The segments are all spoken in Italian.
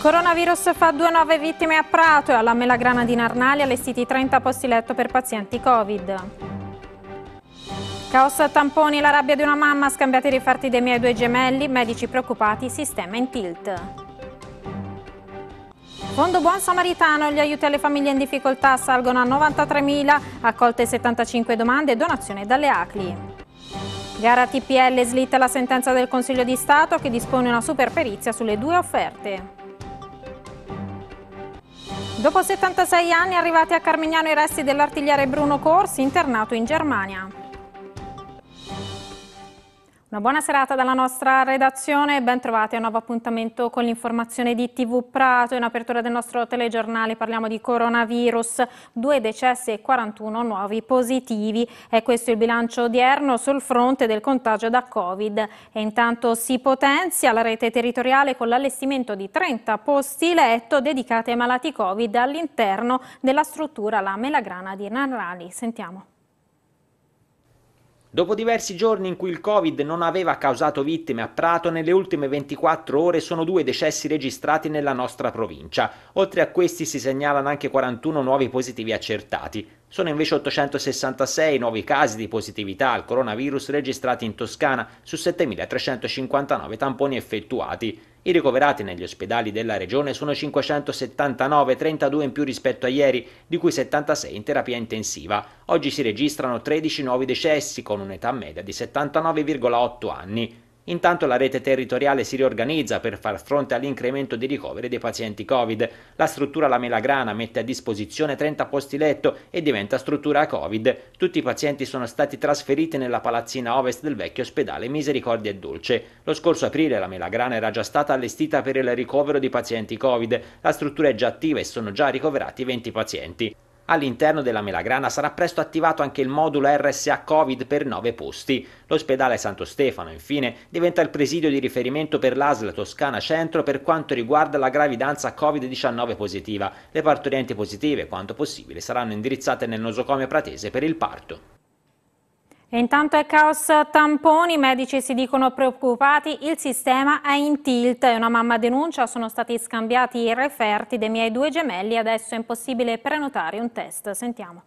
Coronavirus fa due 9 vittime a Prato e alla Melagrana di Narnali allestiti 30 posti letto per pazienti Covid. Caos a tamponi, la rabbia di una mamma, scambiate i rifarti dei miei due gemelli, medici preoccupati, sistema in tilt. Fondo Buon Samaritano, gli aiuti alle famiglie in difficoltà salgono a 93.000, accolte 75 domande e donazione dalle ACLI. Gara TPL slitta la sentenza del Consiglio di Stato che dispone una superperizia sulle due offerte. Dopo 76 anni arrivati a Carmignano i resti dell'artigliere Bruno Corsi, internato in Germania. Una buona serata dalla nostra redazione ben trovati a un nuovo appuntamento con l'informazione di TV Prato. In apertura del nostro telegiornale parliamo di coronavirus, due decessi e 41 nuovi positivi. È questo il bilancio odierno sul fronte del contagio da Covid. E intanto si potenzia la rete territoriale con l'allestimento di 30 posti letto dedicati ai malati Covid all'interno della struttura La Melagrana di Narrani. Sentiamo. Dopo diversi giorni in cui il Covid non aveva causato vittime a Prato, nelle ultime 24 ore sono due decessi registrati nella nostra provincia. Oltre a questi si segnalano anche 41 nuovi positivi accertati. Sono invece 866 nuovi casi di positività al coronavirus registrati in Toscana su 7.359 tamponi effettuati. I ricoverati negli ospedali della regione sono 579, 32 in più rispetto a ieri, di cui 76 in terapia intensiva. Oggi si registrano 13 nuovi decessi con un'età media di 79,8 anni. Intanto la rete territoriale si riorganizza per far fronte all'incremento di ricoveri dei pazienti Covid. La struttura La Melagrana mette a disposizione 30 posti letto e diventa struttura Covid. Tutti i pazienti sono stati trasferiti nella palazzina ovest del vecchio ospedale Misericordia e Dolce. Lo scorso aprile la Melagrana era già stata allestita per il ricovero di pazienti Covid. La struttura è già attiva e sono già ricoverati 20 pazienti. All'interno della Melagrana sarà presto attivato anche il modulo RSA Covid per 9 posti. L'ospedale Santo Stefano, infine, diventa il presidio di riferimento per l'ASL Toscana Centro per quanto riguarda la gravidanza Covid-19 positiva. Le partorienti positive, quanto possibile, saranno indirizzate nel nosocomio pratese per il parto. E intanto è caos tamponi, i medici si dicono preoccupati, il sistema è in tilt. Una mamma denuncia, sono stati scambiati i referti dei miei due gemelli, adesso è impossibile prenotare un test. Sentiamo.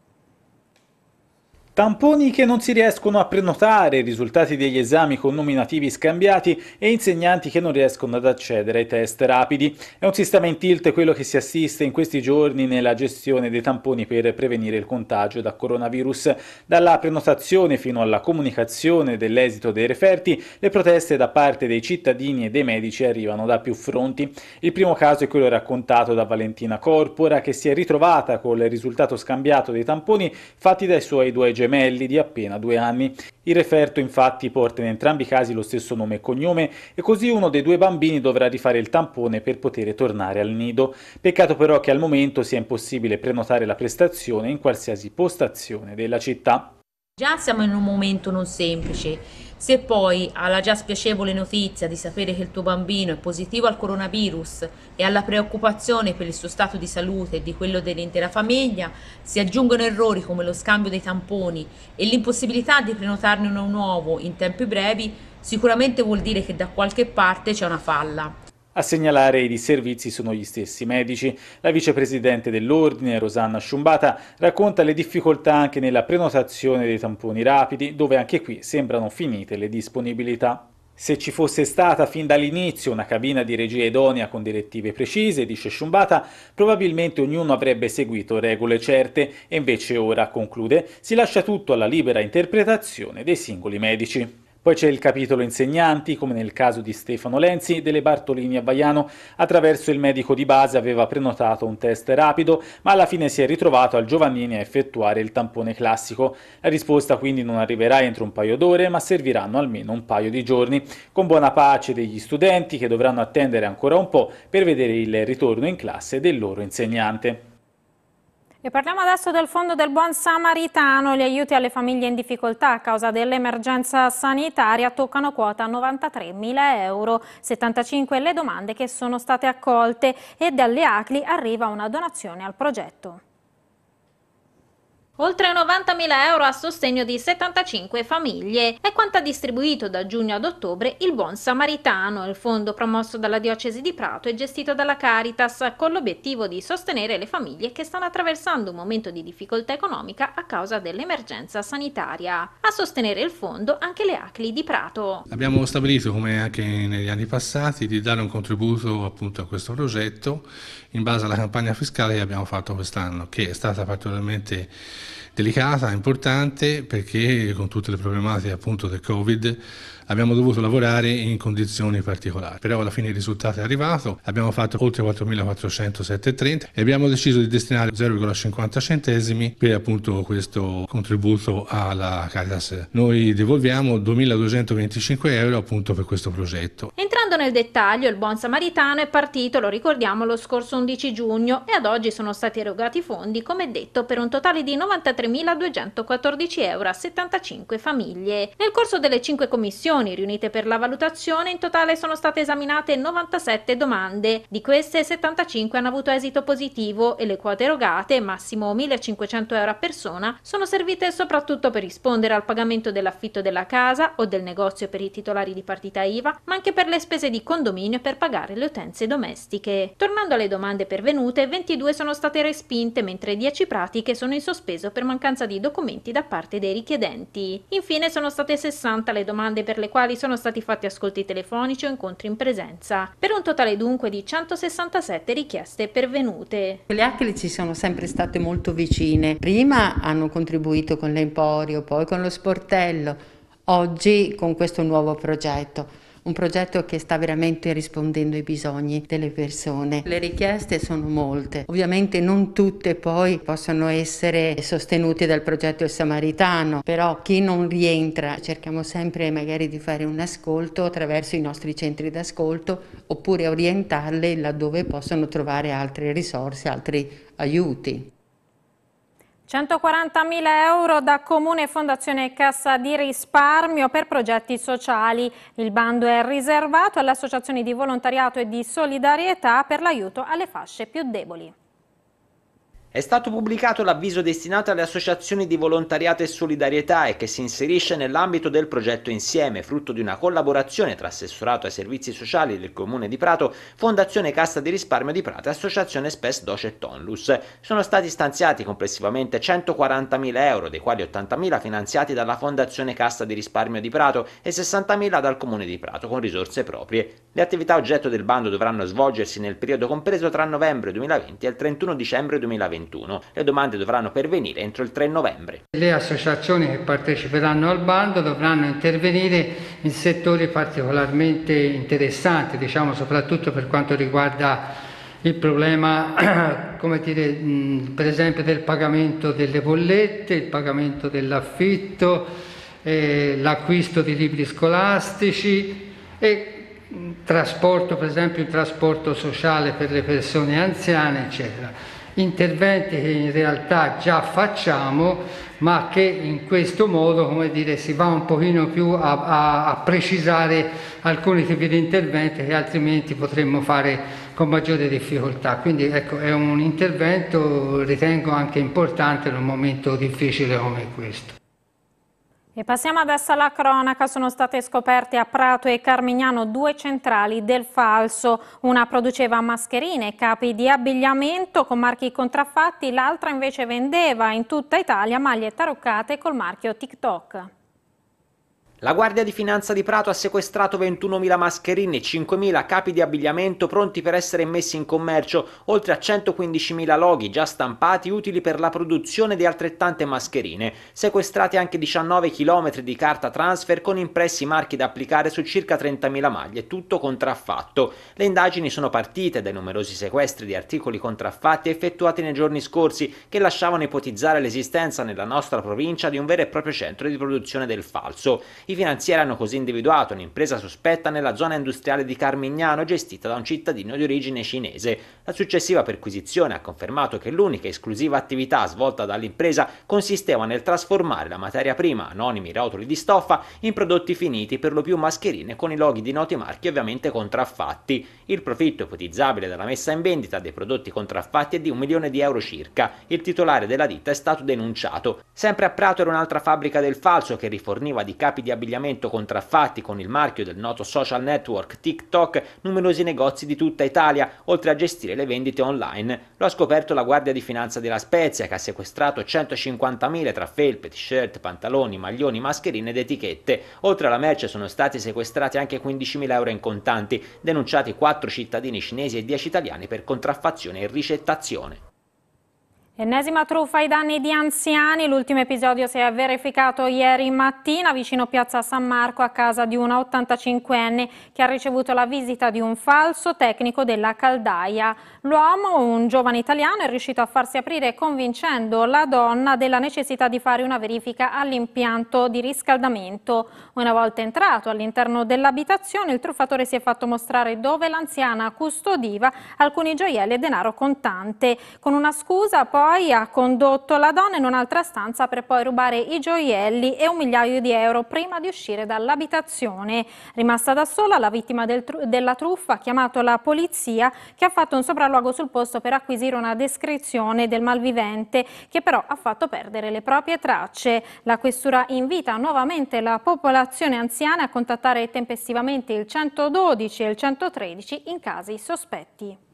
Tamponi che non si riescono a prenotare, risultati degli esami con nominativi scambiati e insegnanti che non riescono ad accedere ai test rapidi. È un sistema in tilt quello che si assiste in questi giorni nella gestione dei tamponi per prevenire il contagio da coronavirus. Dalla prenotazione fino alla comunicazione dell'esito dei referti, le proteste da parte dei cittadini e dei medici arrivano da più fronti. Il primo caso è quello raccontato da Valentina Corpora, che si è ritrovata col risultato scambiato dei tamponi fatti dai suoi due genitori gemelli di appena due anni. Il referto infatti porta in entrambi i casi lo stesso nome e cognome e così uno dei due bambini dovrà rifare il tampone per poter tornare al nido. Peccato però che al momento sia impossibile prenotare la prestazione in qualsiasi postazione della città. Già siamo in un momento non semplice. Se poi alla già spiacevole notizia di sapere che il tuo bambino è positivo al coronavirus e alla preoccupazione per il suo stato di salute e di quello dell'intera famiglia si aggiungono errori come lo scambio dei tamponi e l'impossibilità di prenotarne uno nuovo in tempi brevi, sicuramente vuol dire che da qualche parte c'è una falla. A segnalare i disservizi sono gli stessi medici. La vicepresidente dell'Ordine, Rosanna Sciumbata, racconta le difficoltà anche nella prenotazione dei tamponi rapidi, dove anche qui sembrano finite le disponibilità. Se ci fosse stata fin dall'inizio una cabina di regia idonea con direttive precise, dice Sciumbata, probabilmente ognuno avrebbe seguito regole certe e invece ora, conclude, si lascia tutto alla libera interpretazione dei singoli medici. Poi c'è il capitolo insegnanti, come nel caso di Stefano Lenzi, delle Bartolini a Baiano. attraverso il medico di base aveva prenotato un test rapido, ma alla fine si è ritrovato al Giovannini a effettuare il tampone classico. La risposta quindi non arriverà entro un paio d'ore, ma serviranno almeno un paio di giorni, con buona pace degli studenti che dovranno attendere ancora un po' per vedere il ritorno in classe del loro insegnante. E parliamo adesso del Fondo del Buon Samaritano. Gli aiuti alle famiglie in difficoltà a causa dell'emergenza sanitaria toccano quota 93.000 euro. 75 le domande che sono state accolte e dalle ACLI arriva una donazione al progetto. Oltre 90.000 euro a sostegno di 75 famiglie è quanto ha distribuito da giugno ad ottobre il Buon Samaritano, il fondo promosso dalla Diocesi di Prato e gestito dalla Caritas, con l'obiettivo di sostenere le famiglie che stanno attraversando un momento di difficoltà economica a causa dell'emergenza sanitaria. A sostenere il fondo anche le ACLI di Prato. Abbiamo stabilito, come anche negli anni passati, di dare un contributo appunto a questo progetto in base alla campagna fiscale che abbiamo fatto quest'anno, che è stata particolarmente delicata, importante, perché con tutte le problematiche appunto del Covid abbiamo dovuto lavorare in condizioni particolari. Però alla fine il risultato è arrivato, abbiamo fatto oltre 4.407,30 e abbiamo deciso di destinare 0,50 centesimi per appunto questo contributo alla Caritas. Noi devolviamo 2.225 euro appunto per questo progetto. Entrando nel dettaglio, il Buon Samaritano è partito, lo ricordiamo, lo scorso 11 giugno e ad oggi sono stati erogati fondi, come detto, per un totale di 93.214 euro a 75 famiglie. Nel corso delle 5 commissioni commissioni riunite per la valutazione, in totale sono state esaminate 97 domande. Di queste 75 hanno avuto esito positivo e le quote erogate, massimo 1.500 euro a persona, sono servite soprattutto per rispondere al pagamento dell'affitto della casa o del negozio per i titolari di partita IVA, ma anche per le spese di condominio e per pagare le utenze domestiche. Tornando alle domande pervenute, 22 sono state respinte, mentre 10 pratiche sono in sospeso per mancanza di documenti da parte dei richiedenti. Infine sono state 60 le domande per le quali sono stati fatti ascolti telefonici o incontri in presenza, per un totale dunque di 167 richieste pervenute. Le ACLI ci sono sempre state molto vicine, prima hanno contribuito con l'Emporio, poi con lo Sportello, oggi con questo nuovo progetto un progetto che sta veramente rispondendo ai bisogni delle persone. Le richieste sono molte, ovviamente non tutte poi possono essere sostenute dal progetto Il Samaritano, però chi non rientra cerchiamo sempre magari di fare un ascolto attraverso i nostri centri d'ascolto oppure orientarle laddove possono trovare altre risorse, altri aiuti. 140.000 euro da Comune e Fondazione Cassa di Risparmio per progetti sociali. Il bando è riservato alle associazioni di volontariato e di solidarietà per l'aiuto alle fasce più deboli. È stato pubblicato l'avviso destinato alle associazioni di volontariato e solidarietà e che si inserisce nell'ambito del progetto Insieme, frutto di una collaborazione tra Assessorato ai Servizi Sociali del Comune di Prato, Fondazione Cassa di Risparmio di Prato e Associazione Spes Doce Tonlus. Sono stati stanziati complessivamente 140.000 euro, dei quali 80.000 finanziati dalla Fondazione Cassa di Risparmio di Prato e 60.000 dal Comune di Prato con risorse proprie. Le attività oggetto del bando dovranno svolgersi nel periodo compreso tra novembre 2020 e il 31 dicembre 2020 2021. Le domande dovranno pervenire entro il 3 novembre. Le associazioni che parteciperanno al bando dovranno intervenire in settori particolarmente interessanti, diciamo soprattutto per quanto riguarda il problema dire, per esempio del pagamento delle bollette, il pagamento dell'affitto, eh, l'acquisto di libri scolastici e trasporto, per esempio il trasporto sociale per le persone anziane, eccetera interventi che in realtà già facciamo ma che in questo modo come dire, si va un pochino più a, a, a precisare alcuni tipi di interventi che altrimenti potremmo fare con maggiore difficoltà. Quindi ecco, è un intervento ritengo anche importante in un momento difficile come questo. E passiamo adesso alla cronaca, sono state scoperte a Prato e Carmignano due centrali del falso, una produceva mascherine e capi di abbigliamento con marchi contraffatti, l'altra invece vendeva in tutta Italia maglie taroccate col marchio TikTok. La Guardia di Finanza di Prato ha sequestrato 21.000 mascherine e 5.000 capi di abbigliamento pronti per essere messi in commercio, oltre a 115.000 loghi già stampati utili per la produzione di altrettante mascherine. Sequestrate anche 19 km di carta transfer con impressi marchi da applicare su circa 30.000 maglie, tutto contraffatto. Le indagini sono partite dai numerosi sequestri di articoli contraffatti effettuati nei giorni scorsi che lasciavano ipotizzare l'esistenza nella nostra provincia di un vero e proprio centro di produzione del falso. I finanzieri hanno così individuato un'impresa sospetta nella zona industriale di Carmignano gestita da un cittadino di origine cinese. La successiva perquisizione ha confermato che l'unica esclusiva attività svolta dall'impresa consisteva nel trasformare la materia prima, anonimi rotoli di stoffa, in prodotti finiti per lo più mascherine con i loghi di noti marchi ovviamente contraffatti. Il profitto ipotizzabile dalla messa in vendita dei prodotti contraffatti è di un milione di euro circa. Il titolare della ditta è stato denunciato. Sempre a Prato era un'altra fabbrica del falso che riforniva di capi di abbigliamento abbigliamento contraffatti con il marchio del noto social network TikTok numerosi negozi di tutta Italia, oltre a gestire le vendite online. Lo ha scoperto la Guardia di Finanza della Spezia, che ha sequestrato 150.000 tra felpe, t-shirt, pantaloni, maglioni, mascherine ed etichette. Oltre alla merce sono stati sequestrati anche 15.000 euro in contanti, denunciati 4 cittadini cinesi e 10 italiani per contraffazione e ricettazione. Ennesima truffa ai danni di anziani, l'ultimo episodio si è verificato ieri mattina vicino Piazza San Marco a casa di una 85enne che ha ricevuto la visita di un falso tecnico della caldaia. L'uomo, un giovane italiano, è riuscito a farsi aprire convincendo la donna della necessità di fare una verifica all'impianto di riscaldamento. Una volta entrato all'interno dell'abitazione il truffatore si è fatto mostrare dove l'anziana custodiva alcuni gioielli e denaro contante. Con una scusa poi poi ha condotto la donna in un'altra stanza per poi rubare i gioielli e un migliaio di euro prima di uscire dall'abitazione. Rimasta da sola, la vittima del tru della truffa ha chiamato la polizia che ha fatto un sopralluogo sul posto per acquisire una descrizione del malvivente che però ha fatto perdere le proprie tracce. La questura invita nuovamente la popolazione anziana a contattare tempestivamente il 112 e il 113 in casi sospetti.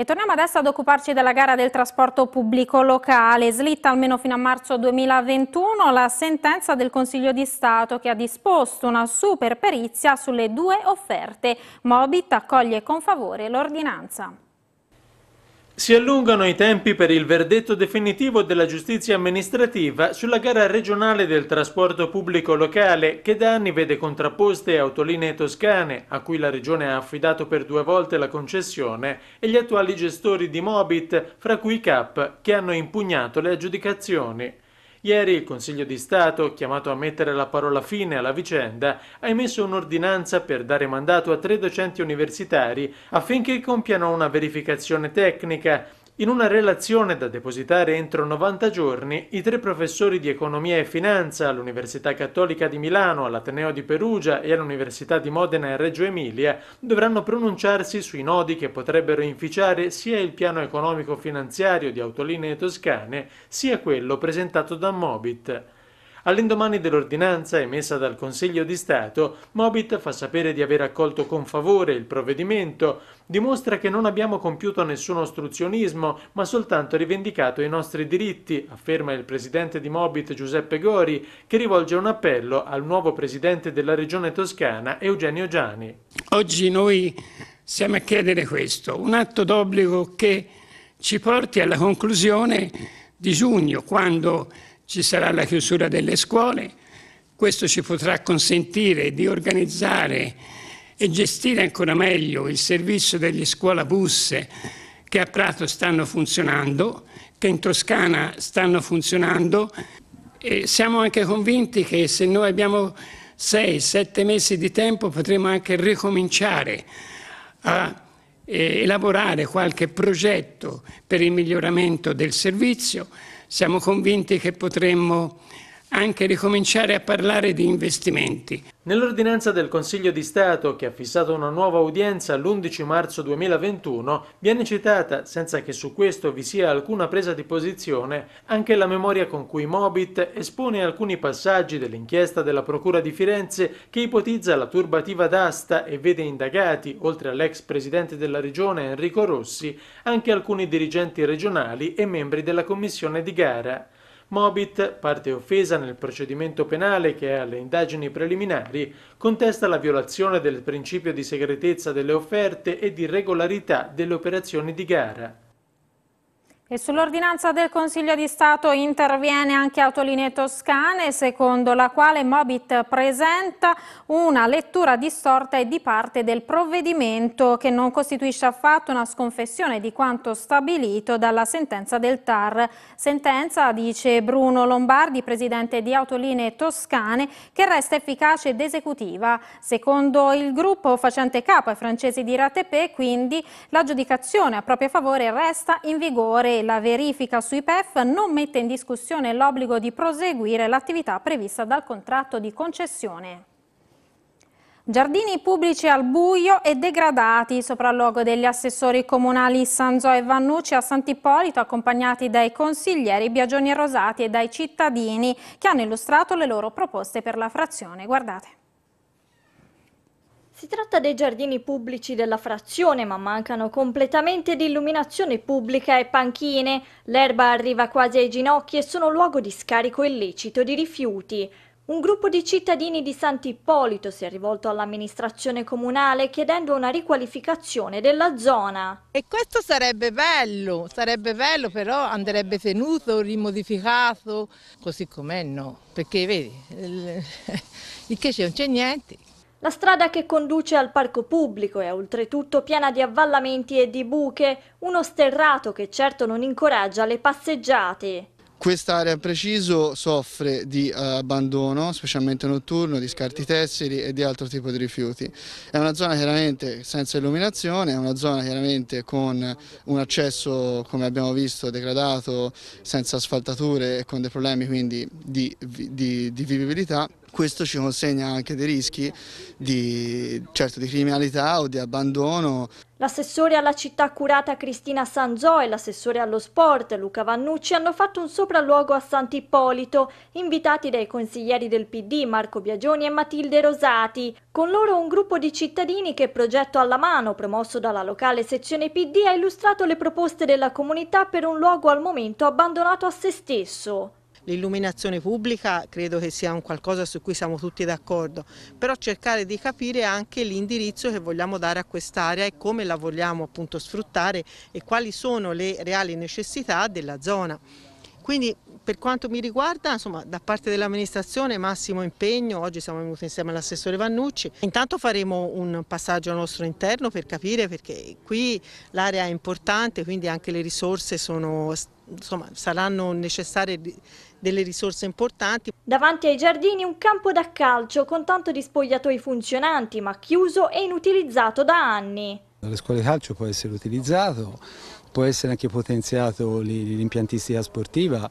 E torniamo adesso ad occuparci della gara del trasporto pubblico locale. Slitta almeno fino a marzo 2021 la sentenza del Consiglio di Stato che ha disposto una super perizia sulle due offerte. Mobit accoglie con favore l'ordinanza. Si allungano i tempi per il verdetto definitivo della giustizia amministrativa sulla gara regionale del trasporto pubblico locale che da anni vede contrapposte autolinee toscane, a cui la regione ha affidato per due volte la concessione, e gli attuali gestori di Mobit, fra cui CAP, che hanno impugnato le aggiudicazioni. Ieri il Consiglio di Stato, chiamato a mettere la parola fine alla vicenda, ha emesso un'ordinanza per dare mandato a tre docenti universitari affinché compiano una verificazione tecnica in una relazione da depositare entro 90 giorni, i tre professori di economia e finanza all'Università Cattolica di Milano, all'Ateneo di Perugia e all'Università di Modena e Reggio Emilia dovranno pronunciarsi sui nodi che potrebbero inficiare sia il piano economico-finanziario di Autolinee Toscane, sia quello presentato da Mobit. All'indomani dell'ordinanza emessa dal Consiglio di Stato, Mobit fa sapere di aver accolto con favore il provvedimento, dimostra che non abbiamo compiuto nessun ostruzionismo, ma soltanto rivendicato i nostri diritti, afferma il presidente di Mobit Giuseppe Gori, che rivolge un appello al nuovo presidente della regione toscana Eugenio Giani. Oggi noi siamo a chiedere questo, un atto d'obbligo che ci porti alla conclusione di giugno, quando ci sarà la chiusura delle scuole, questo ci potrà consentire di organizzare e gestire ancora meglio il servizio degli scuolabus che a Prato stanno funzionando, che in Toscana stanno funzionando e siamo anche convinti che se noi abbiamo 6-7 mesi di tempo potremo anche ricominciare a eh, elaborare qualche progetto per il miglioramento del servizio siamo convinti che potremmo anche ricominciare a parlare di investimenti. Nell'ordinanza del Consiglio di Stato, che ha fissato una nuova udienza l'11 marzo 2021, viene citata, senza che su questo vi sia alcuna presa di posizione, anche la memoria con cui Mobit espone alcuni passaggi dell'inchiesta della Procura di Firenze che ipotizza la turbativa d'asta e vede indagati, oltre all'ex presidente della regione Enrico Rossi, anche alcuni dirigenti regionali e membri della commissione di gara. Mobit, parte offesa nel procedimento penale che è alle indagini preliminari, contesta la violazione del principio di segretezza delle offerte e di regolarità delle operazioni di gara. E sull'ordinanza del Consiglio di Stato interviene anche Autolinee Toscane, secondo la quale Mobit presenta una lettura distorta e di parte del provvedimento che non costituisce affatto una sconfessione di quanto stabilito dalla sentenza del TAR. Sentenza, dice Bruno Lombardi, presidente di Autolinee Toscane, che resta efficace ed esecutiva. Secondo il gruppo facente capo ai francesi di Ratepe, quindi la giudicazione a proprio favore resta in vigore la verifica sui PEF non mette in discussione l'obbligo di proseguire l'attività prevista dal contratto di concessione. Giardini pubblici al buio e degradati, sopralluogo degli assessori comunali Sanzo e Vannucci a Sant'Ippolito, accompagnati dai consiglieri Biagioni e Rosati e dai cittadini che hanno illustrato le loro proposte per la frazione. Guardate. Si tratta dei giardini pubblici della frazione, ma mancano completamente di illuminazione pubblica e panchine. L'erba arriva quasi ai ginocchi e sono luogo di scarico illecito di rifiuti. Un gruppo di cittadini di Sant'Ippolito si è rivolto all'amministrazione comunale chiedendo una riqualificazione della zona. E questo sarebbe bello, sarebbe bello però andrebbe tenuto, rimodificato, così com'è no, perché vedi, il che c'è non c'è niente. La strada che conduce al parco pubblico è oltretutto piena di avvallamenti e di buche, uno sterrato che certo non incoraggia le passeggiate. Quest'area in preciso soffre di eh, abbandono, specialmente notturno, di scarti tessili e di altro tipo di rifiuti. È una zona chiaramente senza illuminazione, è una zona chiaramente con un accesso, come abbiamo visto, degradato, senza asfaltature e con dei problemi quindi di, di, di vivibilità questo ci consegna anche dei rischi di, certo, di criminalità o di abbandono. L'assessore alla città curata Cristina Sanzò e l'assessore allo sport Luca Vannucci hanno fatto un sopralluogo a Sant'Ippolito, invitati dai consiglieri del PD Marco Biagioni e Matilde Rosati. Con loro un gruppo di cittadini che progetto alla mano, promosso dalla locale sezione PD, ha illustrato le proposte della comunità per un luogo al momento abbandonato a se stesso. L'illuminazione pubblica credo che sia un qualcosa su cui siamo tutti d'accordo, però cercare di capire anche l'indirizzo che vogliamo dare a quest'area e come la vogliamo appunto sfruttare e quali sono le reali necessità della zona. Quindi per quanto mi riguarda, insomma, da parte dell'amministrazione massimo impegno, oggi siamo venuti insieme all'assessore Vannucci. Intanto faremo un passaggio al nostro interno per capire perché qui l'area è importante, quindi anche le risorse sono, insomma, saranno necessarie delle risorse importanti. Davanti ai giardini un campo da calcio con tanto di spogliatoi funzionanti ma chiuso e inutilizzato da anni. Le scuole di calcio può essere utilizzato, può essere anche potenziato l'impiantistica sportiva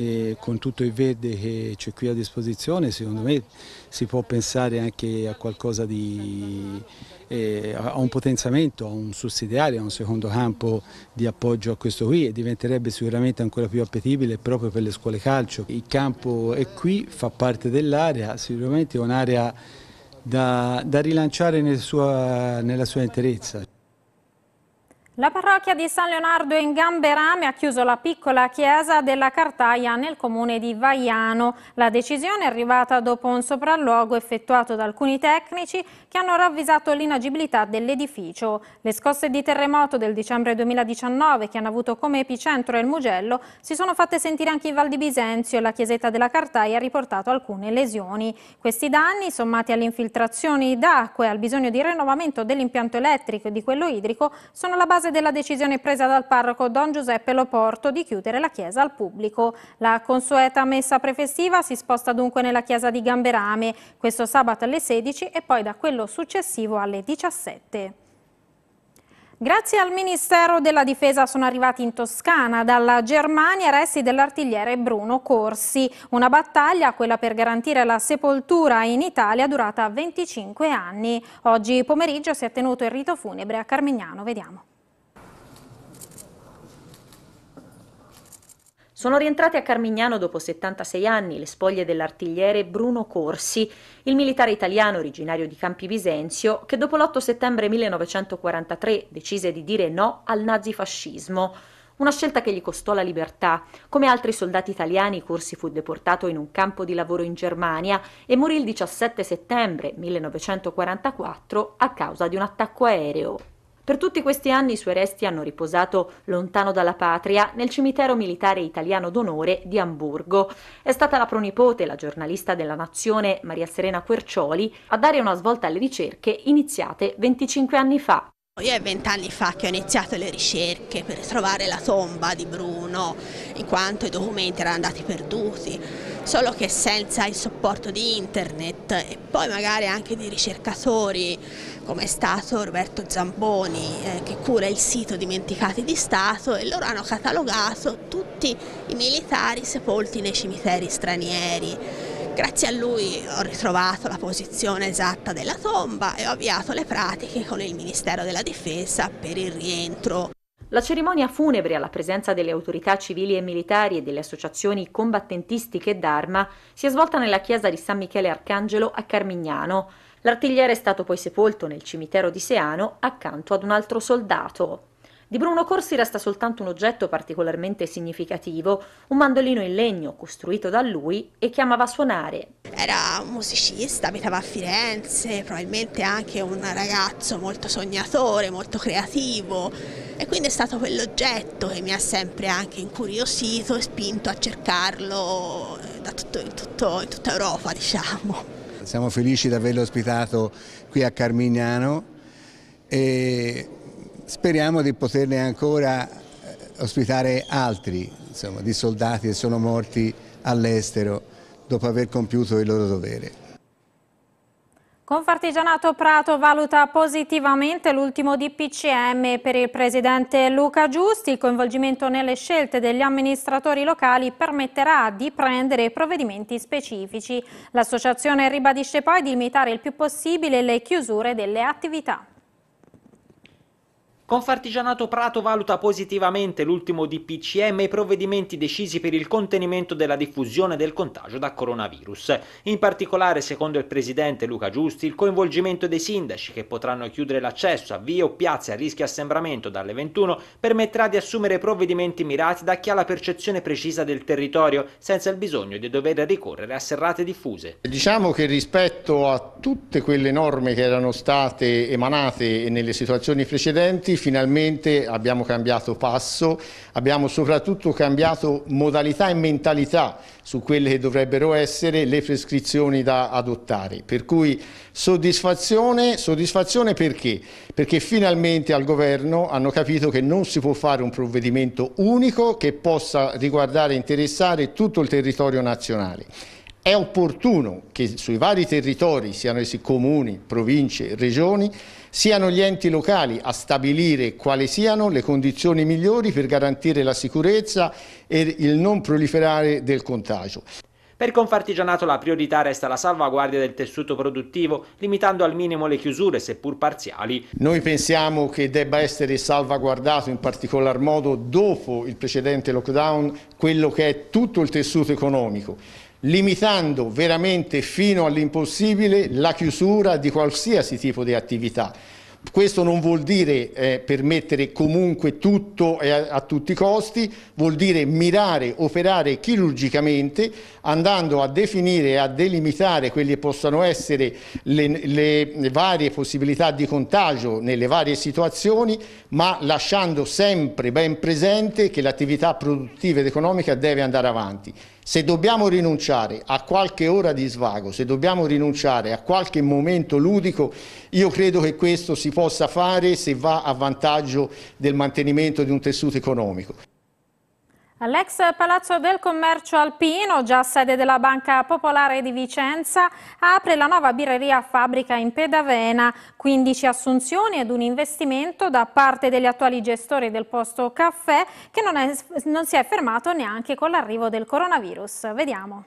e con tutto il verde che c'è qui a disposizione secondo me si può pensare anche a qualcosa di eh, a un potenziamento, a un sussidiario, a un secondo campo di appoggio a questo qui e diventerebbe sicuramente ancora più appetibile proprio per le scuole calcio. Il campo è qui, fa parte dell'area, sicuramente è un'area da, da rilanciare nel sua, nella sua interezza. La parrocchia di San Leonardo in Gamberame ha chiuso la piccola chiesa della Cartaia nel comune di Vaiano. La decisione è arrivata dopo un sopralluogo effettuato da alcuni tecnici che hanno ravvisato l'inagibilità dell'edificio. Le scosse di terremoto del dicembre 2019, che hanno avuto come epicentro il Mugello, si sono fatte sentire anche in Val di Bisenzio e la chiesetta della Cartaia ha riportato alcune lesioni. Questi danni, sommati alle infiltrazioni d'acqua e al bisogno di rinnovamento dell'impianto elettrico e di quello idrico, sono la base base della decisione presa dal parroco Don Giuseppe Loporto di chiudere la chiesa al pubblico. La consueta messa prefestiva si sposta dunque nella chiesa di Gamberame, questo sabato alle 16 e poi da quello successivo alle 17. Grazie al Ministero della Difesa sono arrivati in Toscana dalla Germania resti dell'artigliere Bruno Corsi, una battaglia quella per garantire la sepoltura in Italia durata 25 anni. Oggi pomeriggio si è tenuto il rito funebre a Carmignano, vediamo. Sono rientrate a Carmignano dopo 76 anni le spoglie dell'artigliere Bruno Corsi, il militare italiano originario di Campi Bisenzio, che dopo l'8 settembre 1943 decise di dire no al nazifascismo. Una scelta che gli costò la libertà. Come altri soldati italiani, Corsi fu deportato in un campo di lavoro in Germania e morì il 17 settembre 1944 a causa di un attacco aereo. Per tutti questi anni i suoi resti hanno riposato lontano dalla patria nel cimitero militare italiano d'onore di Amburgo. È stata la pronipote, la giornalista della Nazione Maria Serena Quercioli, a dare una svolta alle ricerche iniziate 25 anni fa. Io è vent'anni fa che ho iniziato le ricerche per trovare la tomba di Bruno, in quanto i documenti erano andati perduti solo che senza il supporto di internet e poi magari anche di ricercatori come è stato Roberto Zamboni eh, che cura il sito Dimenticati di Stato e loro hanno catalogato tutti i militari sepolti nei cimiteri stranieri. Grazie a lui ho ritrovato la posizione esatta della tomba e ho avviato le pratiche con il Ministero della Difesa per il rientro. La cerimonia funebre alla presenza delle autorità civili e militari e delle associazioni combattentistiche d'arma si è svolta nella chiesa di San Michele Arcangelo a Carmignano. L'artigliere è stato poi sepolto nel cimitero di Seano accanto ad un altro soldato. Di Bruno Corsi resta soltanto un oggetto particolarmente significativo, un mandolino in legno costruito da lui e che amava suonare. Era un musicista, abitava a Firenze, probabilmente anche un ragazzo molto sognatore, molto creativo e quindi è stato quell'oggetto che mi ha sempre anche incuriosito e spinto a cercarlo eh, tutto, in, tutto, in tutta Europa diciamo. Siamo felici di averlo ospitato qui a Carmignano e Speriamo di poterne ancora eh, ospitare altri, insomma, di soldati che sono morti all'estero dopo aver compiuto il loro dovere. Confartigianato Prato valuta positivamente l'ultimo DPCM per il presidente Luca Giusti. Il coinvolgimento nelle scelte degli amministratori locali permetterà di prendere provvedimenti specifici. L'associazione ribadisce poi di limitare il più possibile le chiusure delle attività. Confartigianato Prato valuta positivamente l'ultimo DPCM e i provvedimenti decisi per il contenimento della diffusione del contagio da coronavirus. In particolare, secondo il presidente Luca Giusti, il coinvolgimento dei sindaci che potranno chiudere l'accesso a vie o piazze a rischio assembramento dalle 21 permetterà di assumere provvedimenti mirati da chi ha la percezione precisa del territorio, senza il bisogno di dover ricorrere a serrate diffuse. Diciamo che rispetto a tutte quelle norme che erano state emanate nelle situazioni precedenti, finalmente abbiamo cambiato passo, abbiamo soprattutto cambiato modalità e mentalità su quelle che dovrebbero essere le prescrizioni da adottare. Per cui soddisfazione, soddisfazione perché? Perché finalmente al governo hanno capito che non si può fare un provvedimento unico che possa riguardare e interessare tutto il territorio nazionale. È opportuno che sui vari territori, siano essi comuni, province, regioni, Siano gli enti locali a stabilire quali siano le condizioni migliori per garantire la sicurezza e il non proliferare del contagio. Per Confartigianato la priorità resta la salvaguardia del tessuto produttivo, limitando al minimo le chiusure, seppur parziali. Noi pensiamo che debba essere salvaguardato in particolar modo dopo il precedente lockdown quello che è tutto il tessuto economico limitando veramente fino all'impossibile la chiusura di qualsiasi tipo di attività. Questo non vuol dire eh, permettere comunque tutto e eh, a, tutti i costi, vuol dire mirare, operare chirurgicamente, andando a definire, e a delimitare quelle che possano essere le, le varie possibilità di contagio nelle varie situazioni, ma lasciando sempre ben presente che l'attività produttiva ed economica deve andare avanti. Se dobbiamo rinunciare a qualche ora di svago, se dobbiamo rinunciare a qualche momento ludico, io credo che questo si possa fare se va a vantaggio del mantenimento di un tessuto economico. All'ex Palazzo del Commercio Alpino, già sede della Banca Popolare di Vicenza, apre la nuova birreria fabbrica in Pedavena, 15 assunzioni ed un investimento da parte degli attuali gestori del posto caffè che non, è, non si è fermato neanche con l'arrivo del coronavirus. Vediamo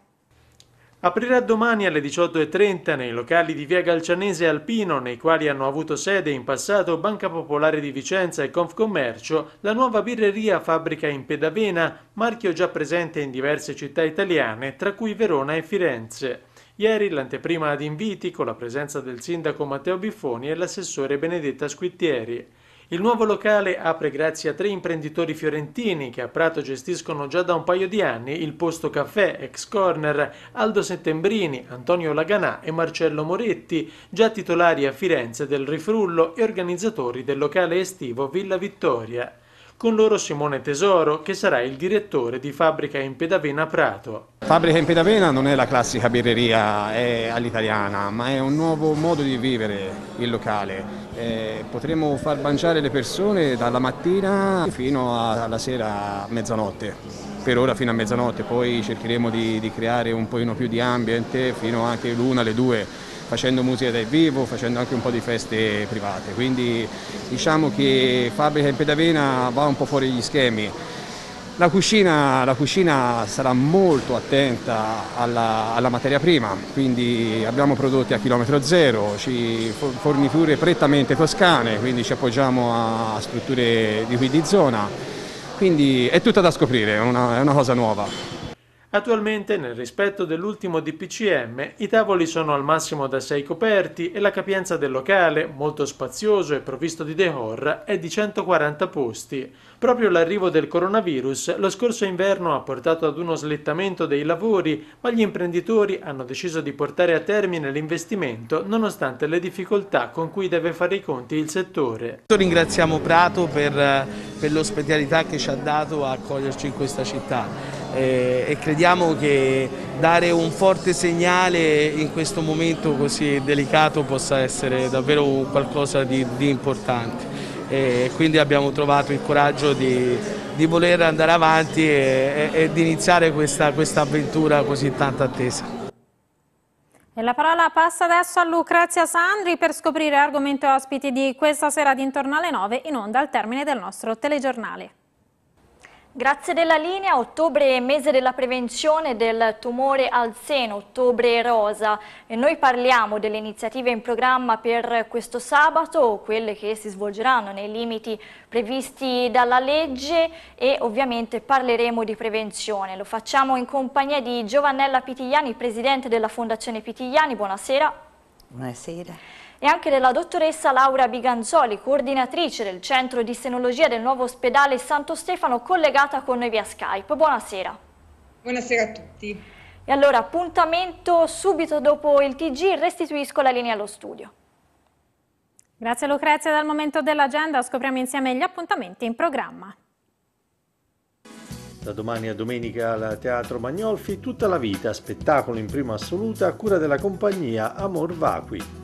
aprirà domani alle 18.30 nei locali di via Galcianese Alpino, nei quali hanno avuto sede in passato Banca Popolare di Vicenza e Confcommercio, la nuova birreria Fabbrica in Pedavena, marchio già presente in diverse città italiane, tra cui Verona e Firenze. Ieri l'anteprima ad inviti con la presenza del sindaco Matteo Biffoni e l'assessore Benedetta Squittieri. Il nuovo locale apre grazie a tre imprenditori fiorentini che a Prato gestiscono già da un paio di anni il posto caffè ex corner Aldo Settembrini, Antonio Laganà e Marcello Moretti, già titolari a Firenze del Rifrullo e organizzatori del locale estivo Villa Vittoria. Con loro Simone Tesoro, che sarà il direttore di Fabbrica in Pedavena Prato. Fabbrica in Pedavena non è la classica birreria all'italiana, ma è un nuovo modo di vivere il locale. Eh, potremo far mangiare le persone dalla mattina fino alla sera a mezzanotte per ora fino a mezzanotte, poi cercheremo di, di creare un po' più di ambiente fino anche l'una, le due facendo musica dal vivo, facendo anche un po' di feste private. Quindi diciamo che Fabbrica in Pedavena va un po' fuori gli schemi. La cucina, la cucina, sarà molto attenta alla, alla, materia prima, quindi abbiamo prodotti a chilometro zero, forniture prettamente toscane, quindi ci appoggiamo a strutture di qui di zona, quindi è tutta da scoprire, è una, è una cosa nuova. Attualmente, nel rispetto dell'ultimo DPCM, i tavoli sono al massimo da 6 coperti e la capienza del locale, molto spazioso e provvisto di decor, è di 140 posti. Proprio l'arrivo del coronavirus lo scorso inverno ha portato ad uno slittamento dei lavori, ma gli imprenditori hanno deciso di portare a termine l'investimento nonostante le difficoltà con cui deve fare i conti il settore. Ringraziamo Prato per, eh, per l'ospitalità che ci ha dato a accoglierci in questa città eh, e crediamo che dare un forte segnale in questo momento così delicato possa essere davvero qualcosa di, di importante. E quindi abbiamo trovato il coraggio di, di voler andare avanti e, e, e di iniziare questa, questa avventura così tanto attesa. E la parola passa adesso a Lucrezia Sandri per scoprire argomento ospiti di questa sera di intorno alle 9 in onda al termine del nostro telegiornale. Grazie della linea, ottobre è mese della prevenzione del tumore al seno, ottobre rosa. E noi parliamo delle iniziative in programma per questo sabato, quelle che si svolgeranno nei limiti previsti dalla legge e ovviamente parleremo di prevenzione. Lo facciamo in compagnia di Giovannella Pitigliani, presidente della Fondazione Pitigliani. Buonasera. Buonasera e anche della dottoressa Laura Biganzoli, coordinatrice del centro di senologia del nuovo ospedale Santo Stefano, collegata con noi via Skype. Buonasera. Buonasera a tutti. E allora appuntamento subito dopo il TG, restituisco la linea allo studio. Grazie Lucrezia, dal momento dell'agenda scopriamo insieme gli appuntamenti in programma. Da domani a domenica al Teatro Magnolfi tutta la vita, spettacolo in prima assoluta a cura della compagnia Amor Vacui.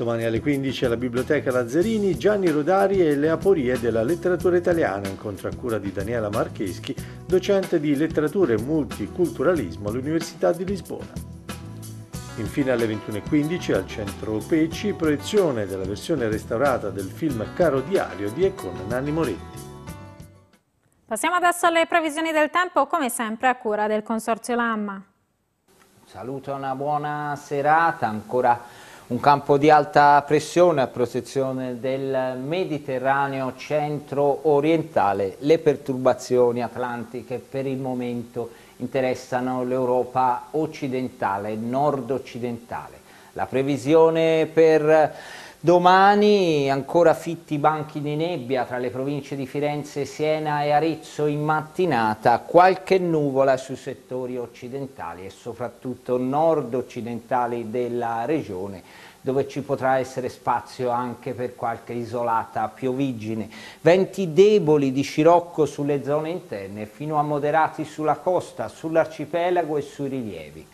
Domani alle 15 alla Biblioteca Lazzarini Gianni Rodari e le aporie della letteratura italiana, incontro a cura di Daniela Marcheschi, docente di letteratura e multiculturalismo all'Università di Lisbona. Infine alle 21.15 al Centro Peci, proiezione della versione restaurata del film Caro Diario di Econ Nanni Moretti. Passiamo adesso alle previsioni del tempo, come sempre a cura del Consorzio Lamma. Saluto una buona serata, ancora un campo di alta pressione a protezione del Mediterraneo centro-orientale. Le perturbazioni atlantiche per il momento interessano l'Europa occidentale, nord-occidentale. La previsione per Domani ancora fitti banchi di nebbia tra le province di Firenze, Siena e Arezzo in mattinata, qualche nuvola sui settori occidentali e soprattutto nord-occidentali della regione dove ci potrà essere spazio anche per qualche isolata piovigine. Venti deboli di scirocco sulle zone interne fino a moderati sulla costa, sull'arcipelago e sui rilievi.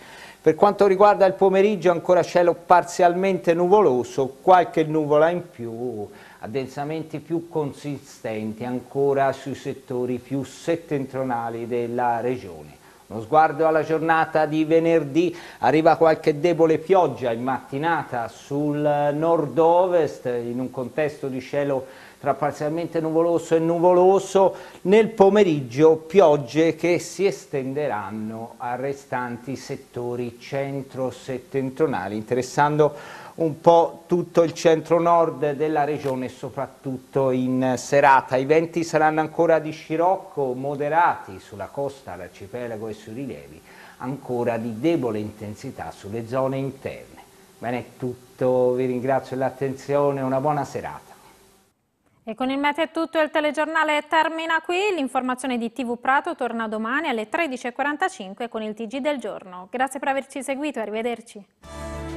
Per quanto riguarda il pomeriggio ancora cielo parzialmente nuvoloso, qualche nuvola in più, addensamenti più consistenti ancora sui settori più settentrionali della regione. Uno sguardo alla giornata di venerdì, arriva qualche debole pioggia in mattinata sul nord-ovest in un contesto di cielo tra parzialmente nuvoloso e nuvoloso, nel pomeriggio piogge che si estenderanno a restanti settori centro-settentrionali, interessando un po' tutto il centro-nord della regione, soprattutto in serata. I venti saranno ancora di scirocco, moderati sulla costa, l'arcipelago e sui rilievi, ancora di debole intensità sulle zone interne. Bene, è tutto, vi ringrazio dell'attenzione, una buona serata. E con il Mete è tutto, il telegiornale termina qui. L'informazione di TV Prato torna domani alle 13.45 con il TG del giorno. Grazie per averci seguito, arrivederci.